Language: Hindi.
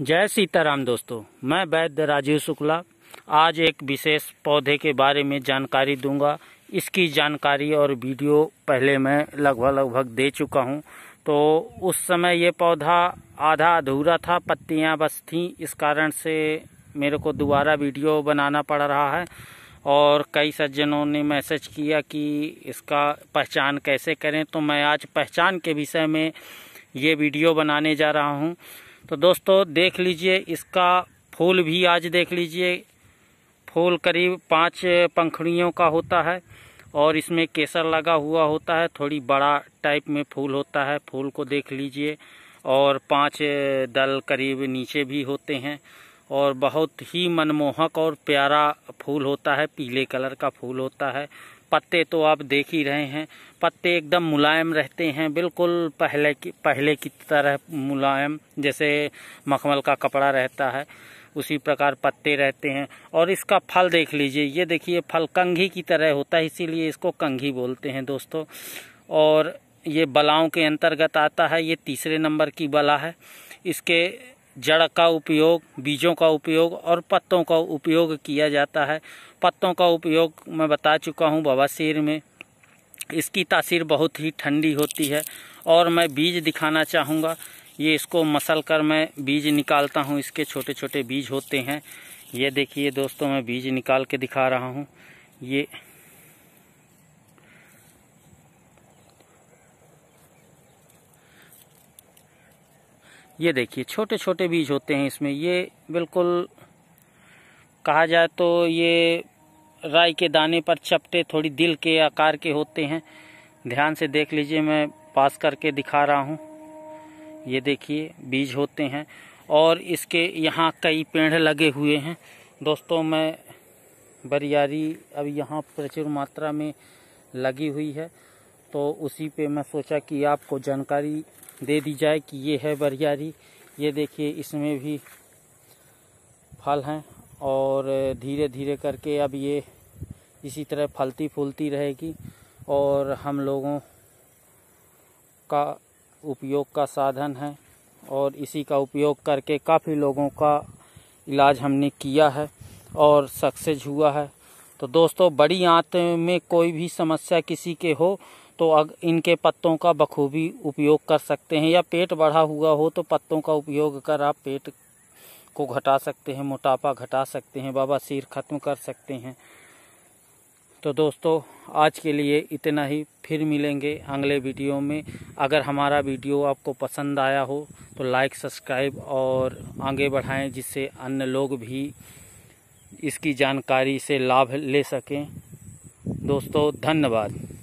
जय सीताराम दोस्तों मैं वैद्य राजीव शुक्ला आज एक विशेष पौधे के बारे में जानकारी दूंगा इसकी जानकारी और वीडियो पहले मैं लगभग लगभग दे चुका हूं तो उस समय ये पौधा आधा अधूरा था पत्तियां बस थीं इस कारण से मेरे को दोबारा वीडियो बनाना पड़ रहा है और कई सज्जनों ने मैसेज किया कि इसका पहचान कैसे करें तो मैं आज पहचान के विषय में ये वीडियो बनाने जा रहा हूँ तो दोस्तों देख लीजिए इसका फूल भी आज देख लीजिए फूल करीब पाँच पंखड़ियों का होता है और इसमें केसर लगा हुआ होता है थोड़ी बड़ा टाइप में फूल होता है फूल को देख लीजिए और पांच दल करीब नीचे भी होते हैं और बहुत ही मनमोहक और प्यारा फूल होता है पीले कलर का फूल होता है पत्ते तो आप देख ही रहे हैं पत्ते एकदम मुलायम रहते हैं बिल्कुल पहले की पहले की तरह मुलायम जैसे मखमल का कपड़ा रहता है उसी प्रकार पत्ते रहते हैं और इसका फल देख लीजिए ये देखिए फल कंघी की तरह होता है इसीलिए इसको कंघी बोलते हैं दोस्तों और ये बलाओं के अंतर्गत आता है ये तीसरे नंबर की बला है इसके जड़ का उपयोग बीजों का उपयोग और पत्तों का उपयोग किया जाता है पत्तों का उपयोग मैं बता चुका हूँ बवासीर में इसकी तासीर बहुत ही ठंडी होती है और मैं बीज दिखाना चाहूँगा ये इसको मसल कर मैं बीज निकालता हूँ इसके छोटे छोटे बीज होते हैं ये देखिए दोस्तों मैं बीज निकाल के दिखा रहा हूँ ये ये देखिए छोटे छोटे बीज होते हैं इसमें ये बिल्कुल कहा जाए तो ये राई के दाने पर चपटे थोड़ी दिल के आकार के होते हैं ध्यान से देख लीजिए मैं पास करके दिखा रहा हूँ ये देखिए बीज होते हैं और इसके यहाँ कई पेड़ लगे हुए हैं दोस्तों मैं बरियारी अब यहाँ प्रचुर मात्रा में लगी हुई है तो उसी पे मैं सोचा कि आपको जानकारी दे दी जाए कि ये है बरियारी ये देखिए इसमें भी फल हैं और धीरे धीरे करके अब ये इसी तरह फलती फूलती रहेगी और हम लोगों का उपयोग का साधन है और इसी का उपयोग करके काफ़ी लोगों का इलाज हमने किया है और सक्सेस हुआ है तो दोस्तों बड़ी आंत में कोई भी समस्या किसी के हो तो अग इनके पत्तों का बखूबी उपयोग कर सकते हैं या पेट बढ़ा हुआ हो तो पत्तों का उपयोग कर आप पेट को घटा सकते हैं मोटापा घटा सकते हैं बाबा सिर ख़त्म कर सकते हैं तो दोस्तों आज के लिए इतना ही फिर मिलेंगे अगले वीडियो में अगर हमारा वीडियो आपको पसंद आया हो तो लाइक सब्सक्राइब और आगे बढ़ाएं जिससे अन्य लोग भी इसकी जानकारी से लाभ ले सकें दोस्तों धन्यवाद